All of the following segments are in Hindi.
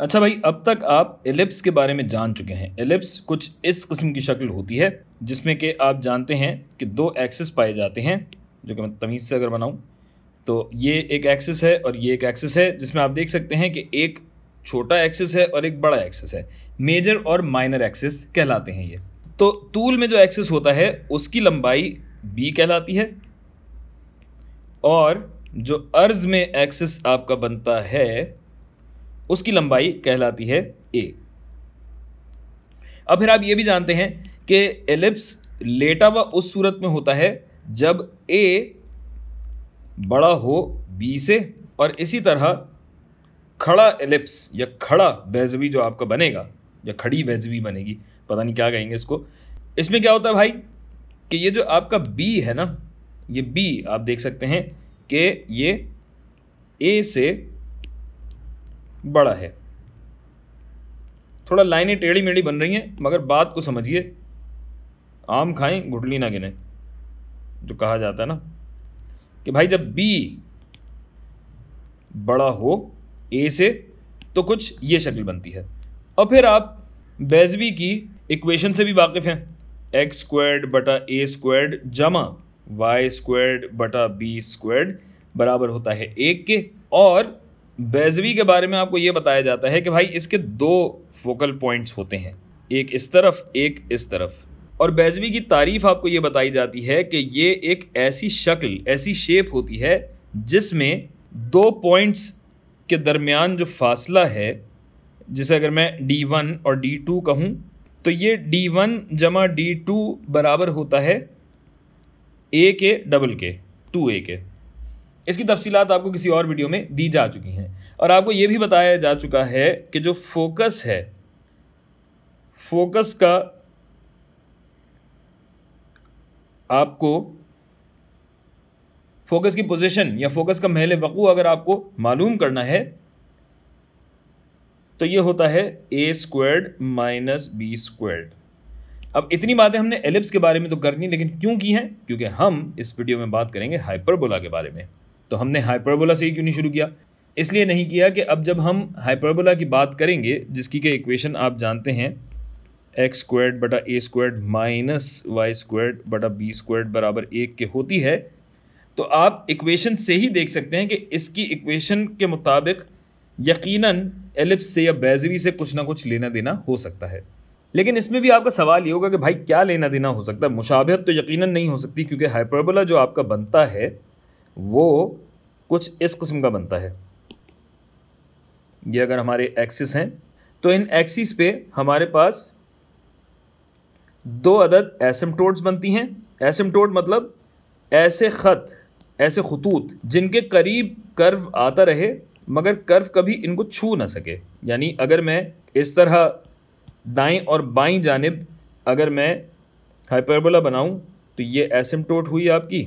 अच्छा भाई अब तक आप एलिप्स के बारे में जान चुके हैं एलिप्स कुछ इस किस्म की शक्ल होती है जिसमें कि आप जानते हैं कि दो एक्सेस पाए जाते हैं जो कि मैं तमीज़ से अगर बनाऊँ तो ये एक एक्सेस है और ये एक एक्सेस है जिसमें आप देख सकते हैं कि एक छोटा एक्सेस है और एक बड़ा एक्सेस है मेजर और माइनर एक्सेस कहलाते हैं ये तो टूल में जो एक्सेस होता है उसकी लंबाई बी कहलाती है और जो अर्ज में एक्सेस आपका बनता है उसकी लंबाई कहलाती है ए अब फिर आप ये भी जानते हैं कि एलिप्स लेटा हुआ उस सूरत में होता है जब ए बड़ा हो बी से और इसी तरह खड़ा एलिप्स या खड़ा बेजवी जो आपका बनेगा या खड़ी बेजवी बनेगी पता नहीं क्या कहेंगे इसको इसमें क्या होता है भाई कि ये जो आपका बी है ना ये बी आप देख सकते हैं कि ये ए से बड़ा है थोड़ा लाइनें टेढ़ी मेढ़ी बन रही हैं मगर बात को समझिए आम खाएं घुटली ना गिने जो कहा जाता है ना कि भाई जब बी बड़ा हो ए से तो कुछ ये शक्ल बनती है और फिर आप बेजवी की इक्वेशन से भी वाकिफ़ हैं एक्स स्क्वाड बटा ए स्क्वाड जमा वाई स्क्वाड बटा बी स्क्वाड बराबर होता है एक के और बैजवी के बारे में आपको ये बताया जाता है कि भाई इसके दो फोकल पॉइंट्स होते हैं एक इस तरफ एक इस तरफ और बैजवी की तारीफ आपको ये बताई जाती है कि ये एक ऐसी शक्ल ऐसी शेप होती है जिसमें दो पॉइंट्स के दरमियान जो फासला है जिसे अगर मैं डी वन और डी टू कहूँ तो ये डी वन जमा डी टू बराबर होता है ए के डबल के टू ए के इसकी तफसीत आपको किसी और वीडियो में दी जा चुकी हैं और आपको ये भी बताया जा चुका है कि जो फोकस है फोकस का आपको फोकस की पोजीशन या फोकस का महल वक़ू अगर आपको मालूम करना है तो ये होता है A squared minus B squared अब इतनी बातें हमने एलिप्स के बारे में तो करनी लेकिन क्यों की हैं क्योंकि हम इस वीडियो में बात करेंगे हाइपरबोला के बारे में तो हमने हाइपरबोला से ही क्यों नहीं शुरू किया इसलिए नहीं किया कि अब जब हम हाइपरबोला की बात करेंगे जिसकी के इक्वेशन आप जानते हैं एक्स स्क्वेड बटा A squared minus Y squared बटा बी स्क्वेड बराबर एक के होती है तो आप इक्वेशन से ही देख सकते हैं कि इसकी इक्वेशन के मुताबिक यकीनन एलिप्स से या बैजरी से कुछ ना कुछ लेना देना हो सकता है लेकिन इसमें भी आपका सवाल ये होगा कि भाई क्या लेना देना हो सकता है मुशाबहत तो यकीनन नहीं हो सकती क्योंकि हाइपरबोला जो आपका बनता है वो कुछ इस किस्म का बनता है ये अगर हमारे एक्सिस हैं तो इन एक्सिस पे हमारे पास दो अदद एसिम्टोड्स बनती हैं एसिम्टोड मतलब ऐसे ख़त ऐसे खतूत जिनके करीब कर्व आता रहे मगर कर्व कभी इनको छू ना सके यानी अगर मैं इस तरह दाएं और बाईं जानब अगर मैं हाइपरबोला बनाऊं तो ये टोट हुई आपकी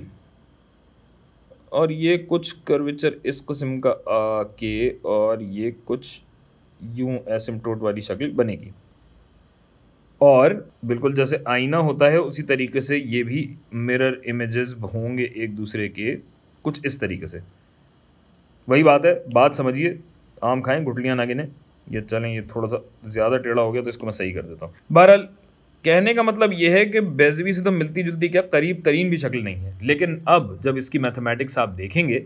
और ये कुछ कर्वेचर इस किस्म का आके और ये कुछ यूं टोट वाली शक्ल बनेगी और बिल्कुल जैसे आईना होता है उसी तरीके से ये भी मिरर इमेजेस होंगे एक दूसरे के कुछ इस तरीके से वही बात है बात समझिए आम खाएं गुटलियाँ ना गिने ये चलें ये थोड़ा सा ज़्यादा टेढ़ा हो गया तो इसको मैं सही कर देता हूँ बहरहाल कहने का मतलब यह है कि बेजवी से तो मिलती जुलती क्या करीब तरीन भी शक्ल नहीं है लेकिन अब जब इसकी मैथमेटिक्स आप देखेंगे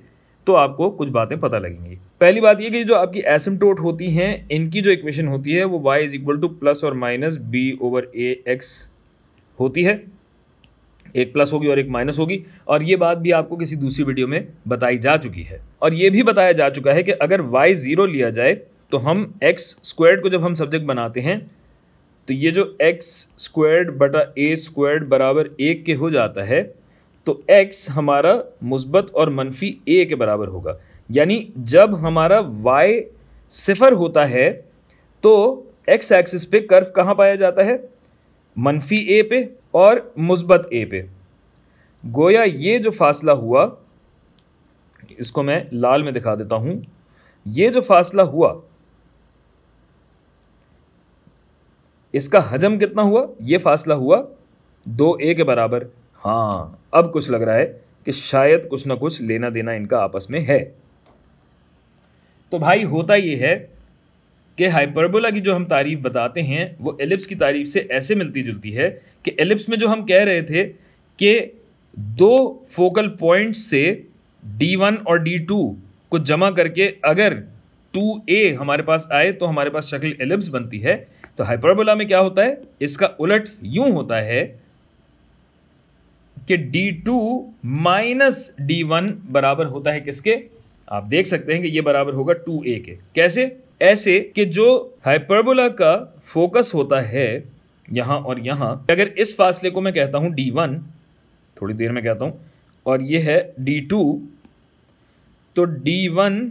तो आपको कुछ बातें पता लगेंगी पहली बात यह कि जो आपकी एसम होती हैं इनकी जो इक्वेशन होती है वो Y is equal to plus और minus B over A X होती है एक प्लस होगी और एक माइनस होगी और ये बात भी आपको किसी दूसरी वीडियो में बताई जा चुकी है और ये भी बताया जा चुका है कि अगर वाई ज़ीरो लिया जाए तो हम एक्स स्क्वायर को जब हम सब्जेक्ट बनाते हैं तो ये जो एक्स स्क्वायर्ड बटा ए स्क्वायर्ड बराबर एक के हो जाता है तो एक्स हमारा मुस्बत और मनफी ए के बराबर होगा यानी जब हमारा वाई सिफर होता है तो एक्स एक्सिस पे कर्व कहाँ पाया जाता है मनफी ए पे और मुस्बत ए पे गोया ये जो फासला हुआ इसको मैं लाल में दिखा देता हूँ ये जो फासला हुआ इसका हजम कितना हुआ ये फासला हुआ दो ए के बराबर हाँ अब कुछ लग रहा है कि शायद कुछ ना कुछ लेना देना इनका आपस में है तो भाई होता ये है कि हाइपरबोला की जो हम तारीफ बताते हैं वो एलिप्स की तारीफ से ऐसे मिलती जुलती है कि एलिप्स में जो हम कह रहे थे कि दो फोकल पॉइंट से D1 और D2 को जमा करके अगर 2A हमारे पास आए तो हमारे पास शक्ल एलिप्स बनती है तो हाइपरबोला में क्या होता है इसका उलट यूं होता है कि D two minus D one बराबर होता है किसके आप देख सकते हैं कि ये बराबर होगा टू ए के कैसे ऐसे कि जो हाइपरबोला का फोकस होता है यहां और यहां अगर इस फासले को मैं कहता हूं डी वन थोड़ी देर में कहता हूं और यह है डी टू तो डी वन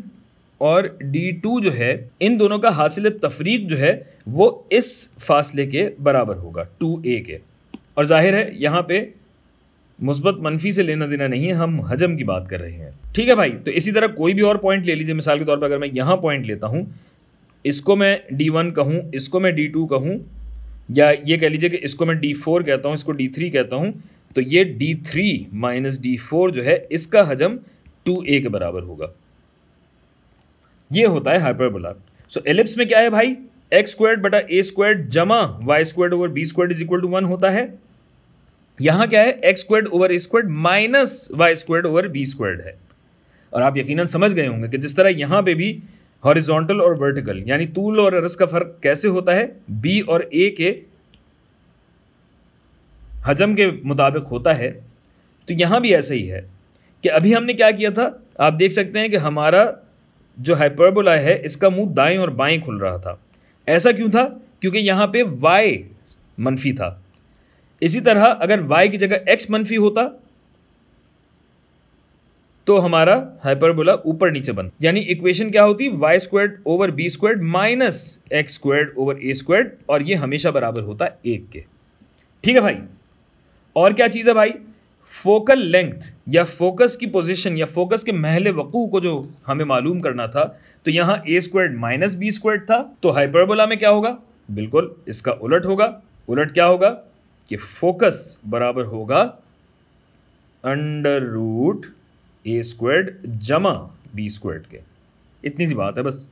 और डी टू जो है इन दोनों का हासिल तफरीक जो है वो इस फासले के बराबर होगा टू ए के और जाहिर है यहाँ पे मुस्बत मनफी से लेना देना नहीं है हम हजम की बात कर रहे हैं ठीक है भाई तो इसी तरह कोई भी और पॉइंट ले लीजिए मिसाल के तौर पर अगर मैं यहाँ पॉइंट लेता हूँ इसको मैं डी वन कहूँ इसको मैं डी टू कहूँ या ये कह लीजिए कि इसको मैं डी फोर कहता हूँ इसको डी थ्री कहता हूँ तो ये D three minus D four जो है इसका हजम टू ए के बराबर होगा ये होता है हाइपरबोला सो so, एलिप्स में क्या है भाई एक्स स्क्वायर्ड बटा ए स्क्वायर्ड जमा Y squared over B squared is equal to one होता है यहां क्या है X squared over A squared minus Y squared over B squared है और आप यकीनन समझ गए होंगे कि जिस तरह यहां पे भी हॉरिजॉन्टल और वर्टिकल यानी तूल और अरस का फर्क कैसे होता है बी और ए के हजम के मुताबिक होता है तो यहां भी ऐसा ही है कि अभी हमने क्या किया था आप देख सकते हैं कि हमारा जो हाइपरबोला है इसका मुंह दाएं और बाएं खुल रहा था ऐसा क्यों था क्योंकि यहाँ पे y मनफी था इसी तरह अगर y की जगह x मनफी होता तो हमारा हाइपरबोला ऊपर नीचे बन यानी इक्वेशन क्या होती Y squared over B squared minus X squared over A squared और ये हमेशा बराबर होता है एक के ठीक है भाई और क्या चीज़ है भाई फोकल लेंथ या फोकस की पोजीशन या फोकस के महले वकू को जो हमें मालूम करना था तो यहाँ A squared minus B squared था तो हाइपरबोला में क्या होगा बिल्कुल इसका उलट होगा उलट क्या होगा कि फोकस बराबर होगा अंडर रूट ए स्क्वाड जमा बी स्क्वाड के इतनी सी बात है बस